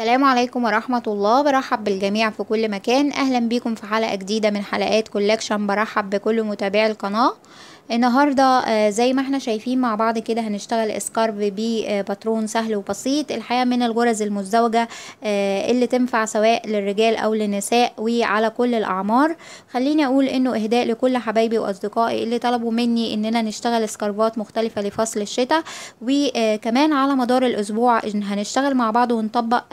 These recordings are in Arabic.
السلام عليكم ورحمة الله برحب بالجميع في كل مكان أهلا بيكم في حلقة جديدة من حلقات كولكشن برحب بكل متابعي القناة النهاردة آه، زي ما احنا شايفين مع بعض كده هنشتغل اسكارب بباترون آه، سهل وبسيط الحقيقة من الغرز المزدوجة آه، اللي تنفع سواء للرجال او للنساء وعلى كل الاعمار خليني اقول انه اهداء لكل حبايبي واصدقائي اللي طلبوا مني اننا نشتغل اسكاربات مختلفة لفصل الشتاء وكمان على مدار الاسبوع هنشتغل مع بعض ونطبق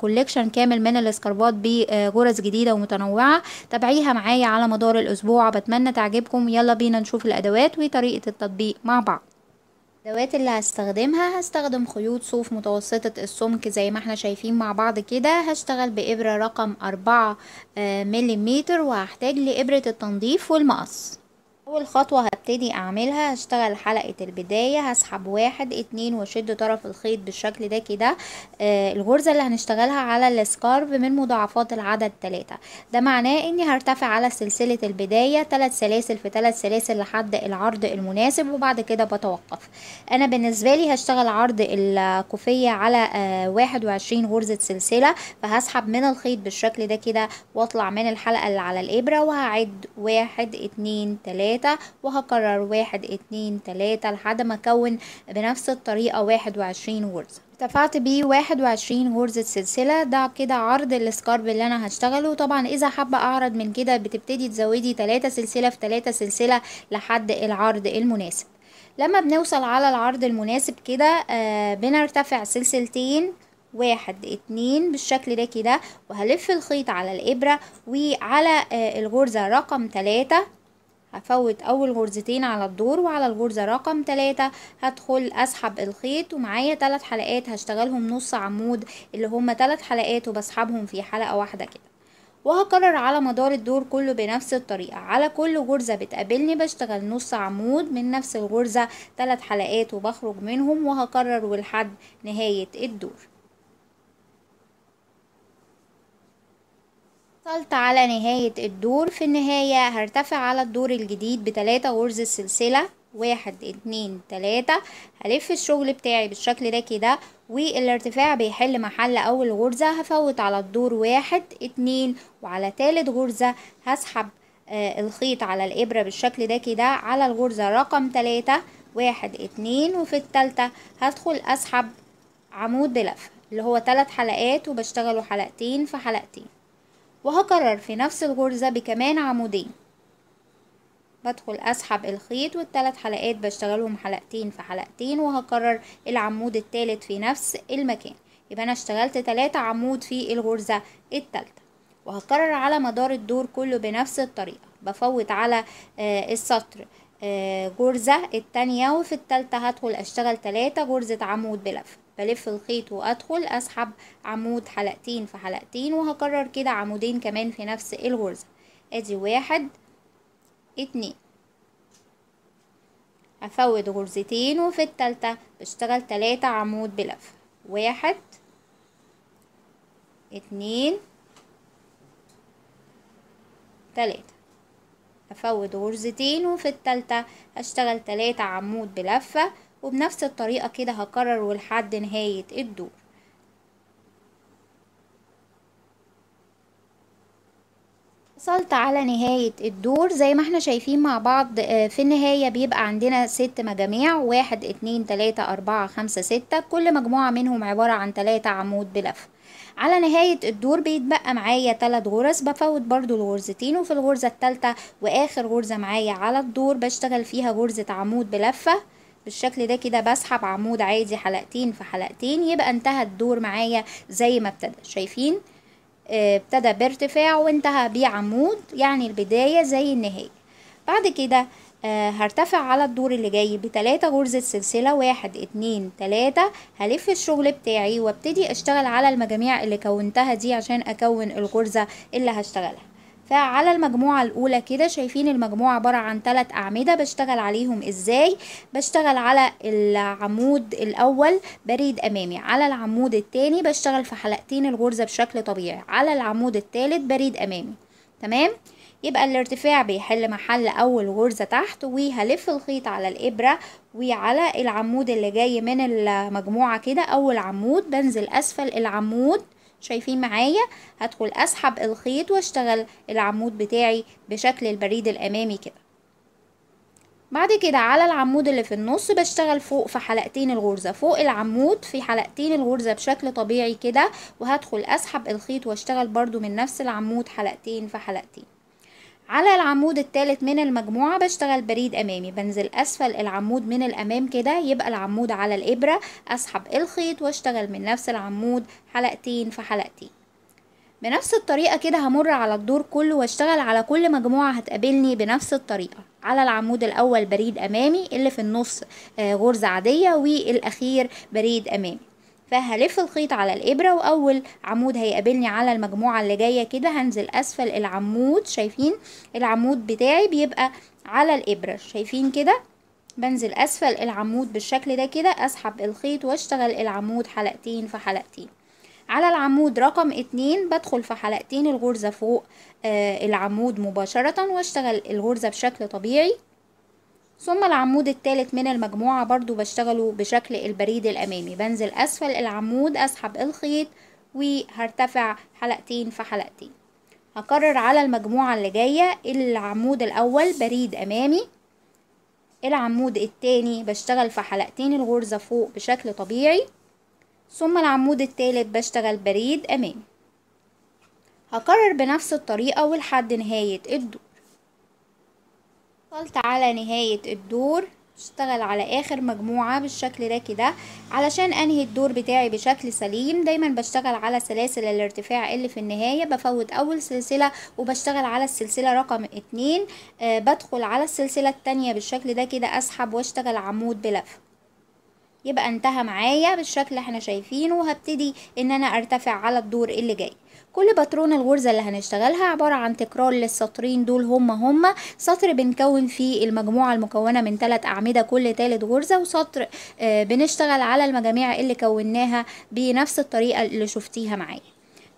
كوليكشن كامل من الاسكاربات بغرز جديدة ومتنوعة تابعيها معايا على مدار الاسبوع بتمنى تعجبكم يلا بينا نشوف الأسكاربات الأدوات وطريقة التطبيق مع بعض الأدوات اللي هستخدمها هستخدم خيوط صوف متوسطة السمك زي ما احنا شايفين مع بعض كده هشتغل بإبرة رقم أربعة آه، مليمتر وهحتاج لإبرة التنظيف والمقص أول خطوة هبتدي اعملها هشتغل حلقة البداية هسحب واحد اتنين واشد طرف الخيط بالشكل ده كده آه الغرزة اللي هنشتغلها على السكارف من مضاعفات العدد تلاتة ده معناه اني هرتفع على سلسلة البداية تلات سلاسل في تلات سلاسل لحد العرض المناسب وبعد كده بتوقف انا بالنسبة لي هشتغل عرض الكوفية على آه واحد وعشرين غرزة سلسلة فهسحب من الخيط بالشكل ده كده واطلع من الحلقة اللي على الابرة وهعد واحد اتنين تلاتة وهكرر اكرر واحد اتنين تلاتة لحد ما اكون بنفس الطريقة واحد وعشرين غرزة ارتفعت بيه واحد وعشرين غرزة سلسلة ده كده عرض السكارب اللي انا هشتغله طبعا اذا حابة اعرض من كده بتبتدي تزودي تلاتة سلسلة في تلاتة سلسلة لحد العرض المناسب لما بنوصل على العرض المناسب كده آه بنرتفع سلسلتين واحد اتنين بالشكل ده كده وهلف الخيط على الابرة وعلى آه الغرزة رقم تلاتة هفوت اول غرزتين على الدور وعلى الغرزة رقم تلاتة هدخل اسحب الخيط ومعايا تلات حلقات هشتغلهم نص عمود اللي هما تلات حلقات وبسحبهم في حلقة واحدة كده وهكرر على مدار الدور كله بنفس الطريقة على كل غرزة بتقابلني بشتغل نص عمود من نفس الغرزة تلات حلقات وبخرج منهم وهكرر لحد نهاية الدور وصلت على نهاية الدور في النهاية هرتفع على الدور الجديد بتلاتة غرز السلسلة واحد اتنين تلاتة هلف الشغل بتاعي بالشكل ده كده والارتفاع بيحل محل اول غرزة هفوت على الدور واحد اتنين وعلى تالت غرزة هسحب آه الخيط على الابرة بالشكل ده كده على الغرزة رقم تلاتة واحد اتنين وفي التالتة هدخل اسحب عمود لفة اللي هو تلات حلقات وبشتغله حلقتين في حلقتين وهكرر في نفس الغرزة بكمان عمودين بدخل اسحب الخيط والتلات حلقات بشتغلهم حلقتين في حلقتين وهكرر العمود التالت في نفس المكان يبقى انا اشتغلت تلاتة عمود في الغرزة التالتة وهكرر على مدار الدور كله بنفس الطريقة بفوت على آه السطر آه غرزة التانية وفي التالتة هدخل اشتغل تلاتة غرزة عمود بلفه بلف الخيط وادخل اسحب عمود حلقتين في حلقتين وهكرر كده عمودين كمان في نفس الغرزة ادي واحد اتنين هفوت غرزتين وفي التالتة بشتغل تلاتة عمود بلف واحد اتنين تلاتة افوت غرزتين وفي التالتة هشتغل تلاتة عمود بلفة وبنفس الطريقة كده هكرر لحد نهاية الدور وصلت على نهاية الدور زي ما احنا شايفين مع بعض آه، في النهاية بيبقى عندنا ست مجاميع واحد اتنين تلاتة اربعة خمسة ستة كل مجموعة منهم عبارة عن تلاتة عمود بلف على نهاية الدور بيتبقى معايا تلات غرز بفوت برضو الغرزتين وفي الغرزة التالتة واخر غرزة معايا على الدور بشتغل فيها غرزة عمود بلفة بالشكل ده كده بسحب عمود عادي حلقتين في حلقتين يبقى انتهى الدور معايا زي ما ابتدى شايفين آه، ابتدى بارتفاع وانتهى بعمود يعني البداية زي النهاية بعد كده آه هرتفع على الدور اللي جاي بتلاتة غرزة سلسلة واحد اتنين تلاتة هلف الشغل بتاعي وابتدي اشتغل على المجاميع اللي كونتها دي عشان اكون الغرزة اللي هشتغلها فعلى المجموعة الأولى كده شايفين المجموعة عبارة عن ثلاث أعمدة بشتغل عليهم إزاي بشتغل على العمود الأول بريد أمامي على العمود التاني بشتغل في حلقتين الغرزة بشكل طبيعي على العمود التالت بريد أمامي تمام؟ يبقى الارتفاع بيحل محل اول غرزة تحت وهلف الخيط على الابرة وعلى العمود اللي جاي من المجموعة كده اول عمود بنزل اسفل العمود شايفين معايا هدخل اسحب الخيط واشتغل العمود بتاعي بشكل البريد الامامي كده بعد كده على العمود اللي في النص بشتغل فوق في حلقتين الغرزة فوق العمود في حلقتين الغرزة بشكل طبيعي كده وهدخل اسحب الخيط واشتغل برضو من نفس العمود حلقتين في حلقتين على العمود الثالث من المجموعة بشتغل بريد أمامي بنزل أسفل العمود من الأمام كده يبقى العمود على الإبرة أسحب الخيط واشتغل من نفس العمود حلقتين في حلقتين بنفس الطريقة كده همر على الدور كله واشتغل على كل مجموعة هتقابلني بنفس الطريقة على العمود الأول بريد أمامي اللي في النص آه، غرزة عادية والأخير بريد أمامي فهلف الخيط على الإبرة وأول عمود هيقابلني على المجموعة اللي جاية كده هنزل أسفل العمود شايفين العمود بتاعي بيبقى على الإبرة شايفين كده بنزل أسفل العمود بالشكل ده كده أسحب الخيط واشتغل العمود حلقتين في حلقتين على العمود رقم اتنين بدخل في حلقتين الغرزة فوق آه العمود مباشرة واشتغل الغرزة بشكل طبيعي ثم العمود الثالث من المجموعة برضو بشتغله بشكل البريد الأمامي بنزل أسفل العمود أسحب الخيط وهرتفع حلقتين في حلقتين هكرر على المجموعة اللي جاية العمود الأول بريد أمامي العمود التاني بشتغل في حلقتين الغرزة فوق بشكل طبيعي ثم العمود التالت بشتغل بريد أمامي هكرر بنفس الطريقة ولحد نهاية الدور وصلت على نهاية الدور اشتغل على اخر مجموعة بالشكل ده كده علشان انهي الدور بتاعي بشكل سليم دايما بشتغل على سلاسل الارتفاع اللي في النهاية بفوت اول سلسلة وبشتغل على السلسلة رقم اتنين آه بدخل على السلسلة التانية بالشكل ده كده اسحب واشتغل عمود بلف يبقى انتهى معايا بالشكل اللي احنا شايفينه وهبتدي ان انا ارتفع على الدور اللي جاي كل باترون الغرزة اللي هنشتغلها عبارة عن تكرار للسطرين دول هما هما سطر بنكون فيه المجموعة المكونة من ثلاث أعمدة كل تالت غرزة وسطر آه، بنشتغل على المجاميع اللي كوناها بنفس الطريقة اللي شفتيها معايا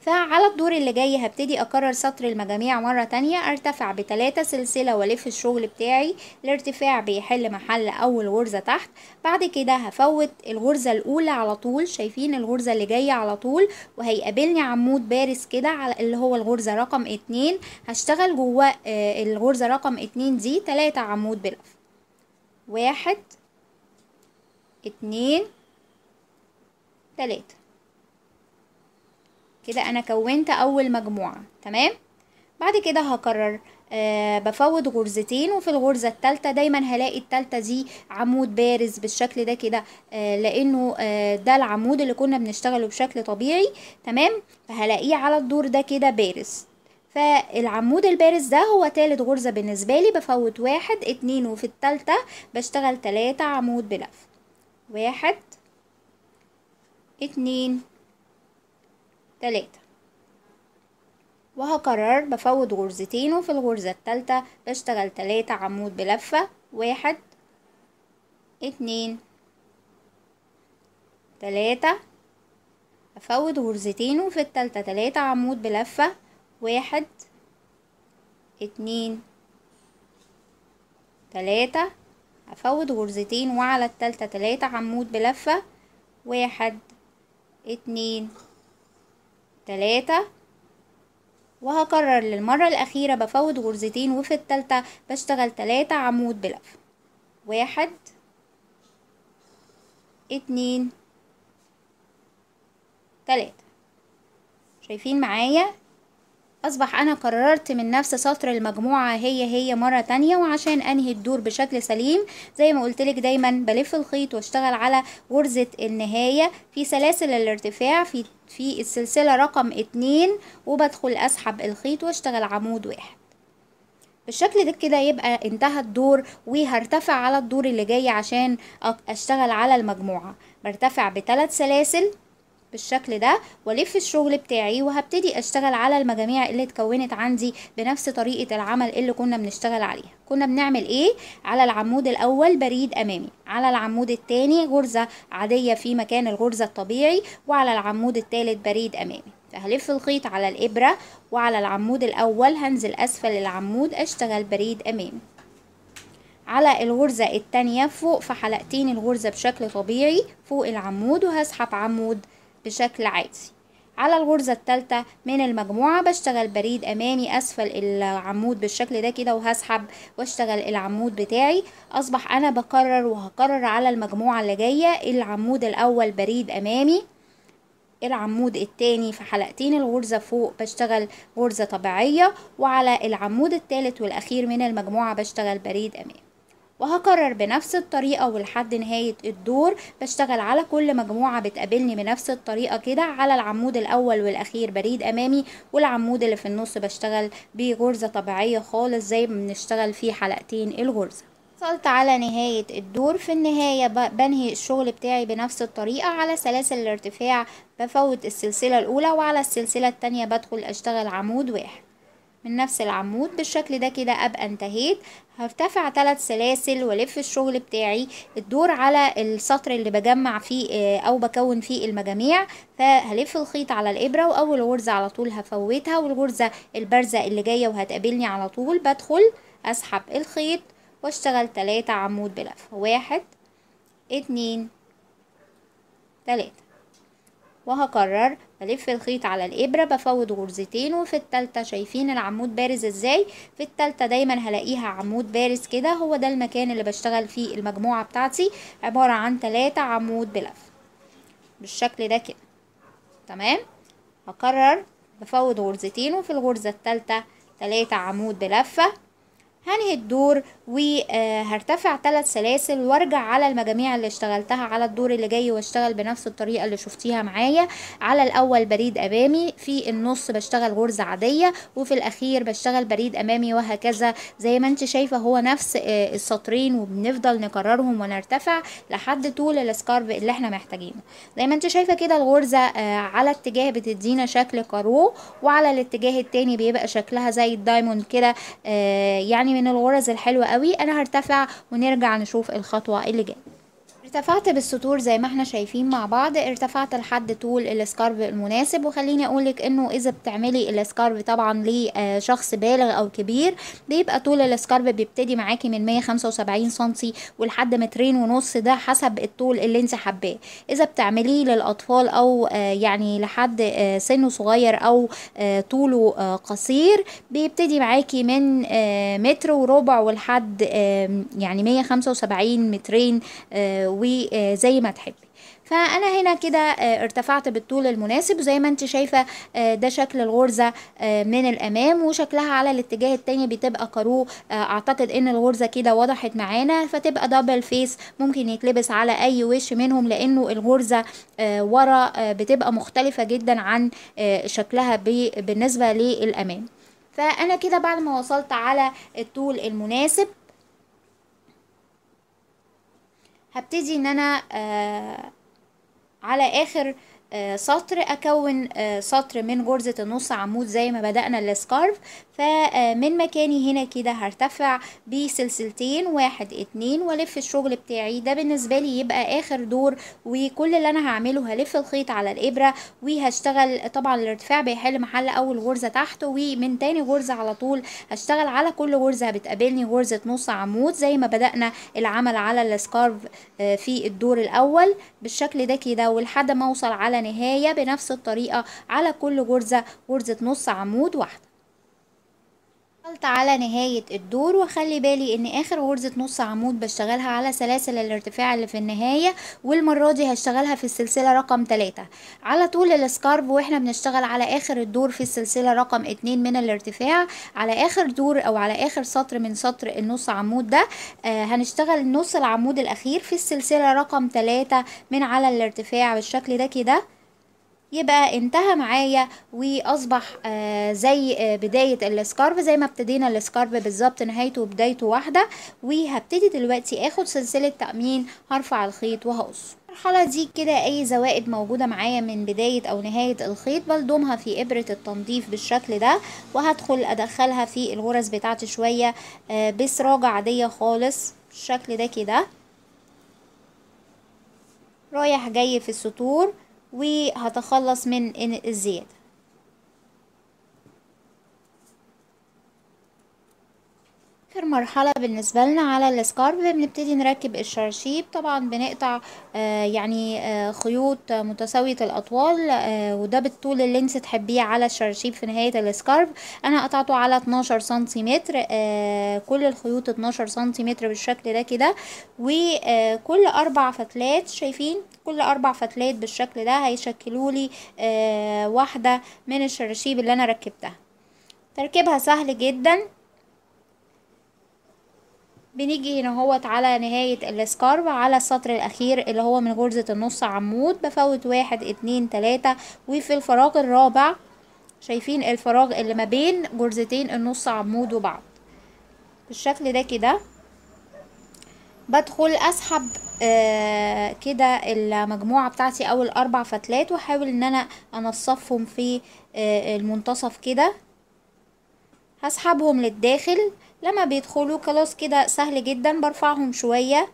فعلى الدور اللي جاي هبتدي اكرر سطر المجاميع مرة تانية ارتفع بتلاتة سلسلة والف الشغل بتاعي الارتفاع بيحل محل اول غرزة تحت بعد كده هفوت الغرزة الاولى على طول شايفين الغرزة اللي جاية على طول وهيقابلني عمود بارز كده على اللي هو الغرزة رقم اتنين هشتغل جواه الغرزة رقم اتنين دي تلاتة عمود بلف واحد اتنين تلاتة كده انا كونت اول مجموعة تمام بعد كده هكرر أه بفوت غرزتين وفي الغرزة التالتة دايما هلاقي التالتة دي عمود بارز بالشكل ده كده أه لانه أه ده العمود اللي كنا بنشتغله بشكل طبيعي تمام فهلاقيه على الدور ده كده بارز فالعمود البارز ده هو تالت غرزة بالنسبة لي بفوت واحد اتنين وفي التالتة بشتغل تلاتة عمود بلف واحد اتنين تلاتة وهقرر بفوت غرزتين وفي الغرزة التالتة بشتغل تلاتة عمود بلفة واحد اتنين تلاتة أفوت غرزتين وفي التالتة تلاتة عمود بلفة واحد اتنين تلاتة أفوت غرزتين وعلى التالتة تلاتة عمود بلفة واحد اتنين تلاتة وهكرر للمرة الأخيرة بفوت غرزتين وفي التالتة بشتغل تلاتة عمود بلف واحد اتنين تلاتة شايفين معايا أصبح أنا قررت من نفس سطر المجموعة هي هي مرة تانية وعشان أنهي الدور بشكل سليم زي ما قلتلك دايما بلف الخيط واشتغل على غرزة النهاية في سلاسل الارتفاع في, في السلسلة رقم اتنين وبدخل أسحب الخيط واشتغل عمود واحد بالشكل ده كده يبقى انتهى الدور وهرتفع على الدور اللي جاي عشان اشتغل على المجموعة برتفع بثلاث سلاسل بالشكل ده والف الشغل بتاعي وهبتدي اشتغل على المجاميع اللي اتكونت عندي بنفس طريقة العمل اللي كنا بنشتغل عليها كنا بنعمل ايه على العمود الاول بريد امامي على العمود التاني غرزة عادية في مكان الغرزة الطبيعي وعلى العمود التالت بريد امامي فهلف الخيط على الابرة وعلى العمود الاول هنزل اسفل العمود اشتغل بريد امامي على الغرزة التانية فوق في حلقتين الغرزة بشكل طبيعي فوق العمود وهسحب عمود بشكل عادي على الغرزة التالتة من المجموعة بشتغل بريد أمامي أسفل العمود بالشكل ده كده وهسحب واشتغل العمود بتاعي أصبح أنا بكرر وهكرر على المجموعة اللي جاية العمود الأول بريد أمامي العمود التاني في حلقتين الغرزة فوق بشتغل غرزة طبيعية وعلى العمود التالت والأخير من المجموعة بشتغل بريد أمامي وهكرر بنفس الطريقة ولحد نهاية الدور بشتغل على كل مجموعة بتقابلني بنفس الطريقة كده على العمود الأول والأخير بريد أمامي والعمود اللي في النص بشتغل بغرزة طبيعية خالص زي ما بنشتغل فيه حلقتين الغرزة وصلت على نهاية الدور في النهاية بنهي الشغل بتاعي بنفس الطريقة على سلاسل الارتفاع بفوت السلسلة الأولى وعلى السلسلة التانية بدخل أشتغل عمود واحد من نفس العمود بالشكل ده كده ابقى انتهيت هرتفع ثلاث سلاسل ولف الشغل بتاعي الدور على السطر اللي بجمع فيه آه، او بكون فيه المجاميع فهلف الخيط على الابره واول غرزه على طول هفوتها والغرزه البارزه اللي جايه وهتقابلني على طول بدخل اسحب الخيط واشتغل ثلاثة عمود بلفه واحد اتنين تلاتة وهكرر بلف الخيط على الإبرة بفوت غرزتين وفي الثالثه شايفين العمود بارز ازاي في الثالثه دايما هلاقيها عمود بارز كده هو ده المكان اللي بشتغل فيه المجموعة بتاعتي عبارة عن تلاتة عمود بلف بالشكل ده كده تمام هكرر بفوت غرزتين وفي الغرزة التالتة تلاتة عمود بلفة هنهي الدور وهرتفع ثلاث سلاسل وارجع على المجاميع اللي اشتغلتها على الدور اللي جاي واشتغل بنفس الطريقه اللي شفتيها معايا على الاول بريد امامي في النص بشتغل غرزه عاديه وفي الاخير بشتغل بريد امامي وهكذا زي ما انت شايفه هو نفس آه، السطرين وبنفضل نكررهم ونرتفع لحد طول السكارب اللي احنا محتاجينه زي ما انت شايفه كده الغرزه آه، على اتجاه بتدينا شكل كارو وعلى الاتجاه التاني بيبقى شكلها زي الدايموند كده آه، يعني من الغرز الحلوه قوي قوي انا هرتفع ونرجع نشوف الخطوة اللي جاية ارتفعت بالسطور زي ما احنا شايفين مع بعض ارتفعت لحد طول الاسكارب المناسب وخليني اقولك انه اذا بتعملي الاسكارب طبعا لشخص بالغ او كبير بيبقى طول الاسكارب بيبتدي معاكي من 175 سنتي ولحد مترين ونص ده حسب الطول اللي انت حباه اذا بتعمليه للاطفال او آه، يعني لحد آه، سنه صغير او آه، طوله قصير بيبتدي معاكي من متر وربع ولحد يعني 175 مترين وزي ما تحبي فانا هنا كده آه، ارتفعت بالطول المناسب وزي ما انت شايفه آه، ده شكل الغرزه آه، من الامام وشكلها على الاتجاه التاني بتبقى كارو اعتقد ان الغرزه كده وضحت معانا فتبقى دبل فيس ممكن يتلبس على اي وش منهم لانه الغرزه ورا بتبقى مختلفه جدا عن شكلها بالنسبه للامام فانا كده بعد ما وصلت على الطول المناسب هبتدي ان انا آه على اخر آه سطر اكون آه سطر من غرزة النص عمود زي ما بدأنا السكارف فمن مكاني هنا كده هرتفع بسلسلتين واحد اتنين والف الشغل بتاعي ده بالنسبة لي يبقى اخر دور وكل اللي انا هعمله هلف الخيط على الابرة وهشتغل طبعا الارتفاع بيحل محل اول غرزة تحت ومن تاني غرزة على طول هشتغل على كل غرزة بتقابلني غرزة نص عمود زي ما بدأنا العمل على السكارف آه، في الدور الاول بالشكل ده كده ولحد ما اوصل على نهاية بنفس الطريقة على كل غرزة غرزة نص عمود واحدة وصلت على نهاية الدور وخلي بالي ان اخر غرزة نص عمود بشتغلها على سلاسل الارتفاع اللي في النهاية والمرة دي هشتغلها في السلسلة رقم 3 على طول السكارف واحنا بنشتغل على اخر الدور في السلسلة رقم 2 من الارتفاع على اخر دور او على اخر سطر من سطر النص عمود ده آه هنشتغل نص العمود الاخير في السلسلة رقم 3 من على الارتفاع بالشكل ده كده يبقى انتهى معايا واصبح آه زي آه بداية السكارف زي ما ابتدينا السكارف بالظبط نهايته وبدايته واحدة وهبتدي دلوقتي اخد سلسلة تأمين هرفع الخيط وهقص المرحلة دي كده أي زوائد موجودة معايا من بداية أو نهاية الخيط بلضمها في إبرة التنظيف بالشكل ده وهدخل أدخلها في الغرز بتاعتي شوية آه بسراجة عادية خالص بالشكل ده كده رايح جاي في السطور وهتخلص من الزيادة آخر مرحلة بالنسبة لنا على السكارف بنبتدي نركب الشرشيب طبعا بنقطع آه يعني آه خيوط متساوية الأطوال آه وده بالطول اللي انت تحبيه على الشرشيب في نهاية السكارف أنا قطعته على 12 سنتيمتر آه كل الخيوط 12 سنتيمتر بالشكل ده كده وكل آه أربع فتلات شايفين كل أربع فتلات بالشكل ده هيشكلوا لي آه واحدة من الشرشيب اللي أنا ركبتها تركيبها سهل جداً بنيجي هنا هوت على نهاية السكارب على السطر الأخير اللي هو من غرزة النص عمود بفوت واحد اتنين تلاتة وفي الفراغ الرابع شايفين الفراغ اللي ما بين غرزتين النص عمود وبعض بالشكل ده كده بدخل اسحب آه كده المجموعة بتاعتي او الاربع فتلات واحاول ان انا انصفهم في آه المنتصف كده هسحبهم للداخل لما بيدخلوا خلاص كده سهل جدا برفعهم شوية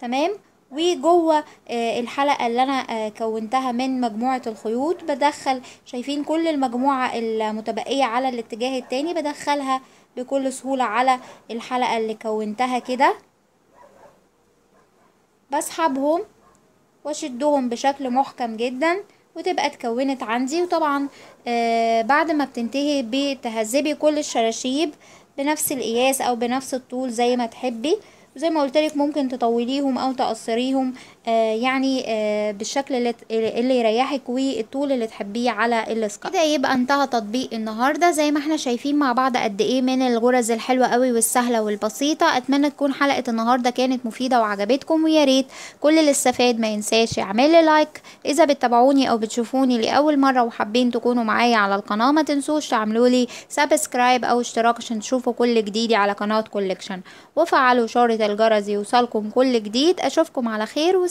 تمام وجوه آه، الحلقة اللي انا آه، كونتها من مجموعة الخيوط بدخل شايفين كل المجموعة المتبقية على الاتجاه التاني بدخلها بكل سهولة على الحلقة اللي كونتها كده بسحبهم واشدهم بشكل محكم جدا وتبقى اتكونت عندي وطبعا آه بعد ما بتنتهي بتهذبي كل الشراشيب بنفس القياس او بنفس الطول زي ما تحبي وزي ما قلتلك ممكن تطوليهم او تقصريهم آه، يعني آه، بالشكل اللي يريحك والطول اللي تحبيه على السكارف كده يبقى انتهى تطبيق النهارده زي ما احنا شايفين مع بعض قد ايه من الغرز الحلوه قوي والسهله والبسيطه اتمنى تكون حلقه النهارده كانت مفيده وعجبتكم ويا ريت كل اللي استفاد ما ينساش يعمل لايك اذا بتتابعوني او بتشوفوني لاول مره وحابين تكونوا معايا على القناه ما تنسوش تعملوا لي سبسكرايب او اشتراك عشان تشوفوا كل جديد على قناه كولكشن وفعلوا شاره الجرس يوصلكم كل جديد اشوفكم على خير والسلام